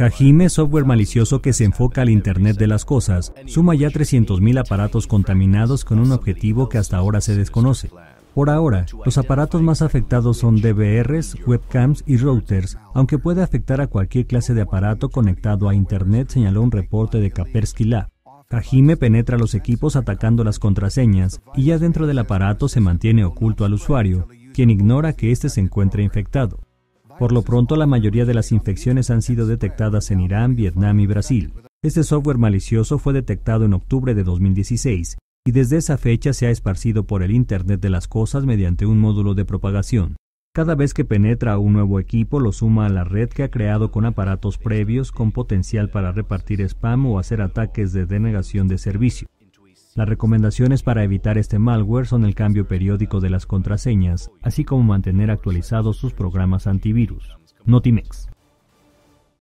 Kajime, software malicioso que se enfoca al Internet de las cosas. Suma ya 300.000 aparatos contaminados con un objetivo que hasta ahora se desconoce. Por ahora, los aparatos más afectados son DVRs, webcams y routers, aunque puede afectar a cualquier clase de aparato conectado a Internet, señaló un reporte de Kapersky Lab. Kajime penetra los equipos atacando las contraseñas y ya dentro del aparato se mantiene oculto al usuario, quien ignora que éste se encuentra infectado. Por lo pronto, la mayoría de las infecciones han sido detectadas en Irán, Vietnam y Brasil. Este software malicioso fue detectado en octubre de 2016 y desde esa fecha se ha esparcido por el Internet de las Cosas mediante un módulo de propagación. Cada vez que penetra un nuevo equipo lo suma a la red que ha creado con aparatos previos con potencial para repartir spam o hacer ataques de denegación de servicio. Las recomendaciones para evitar este malware son el cambio periódico de las contraseñas, así como mantener actualizados sus programas antivirus. Notimex.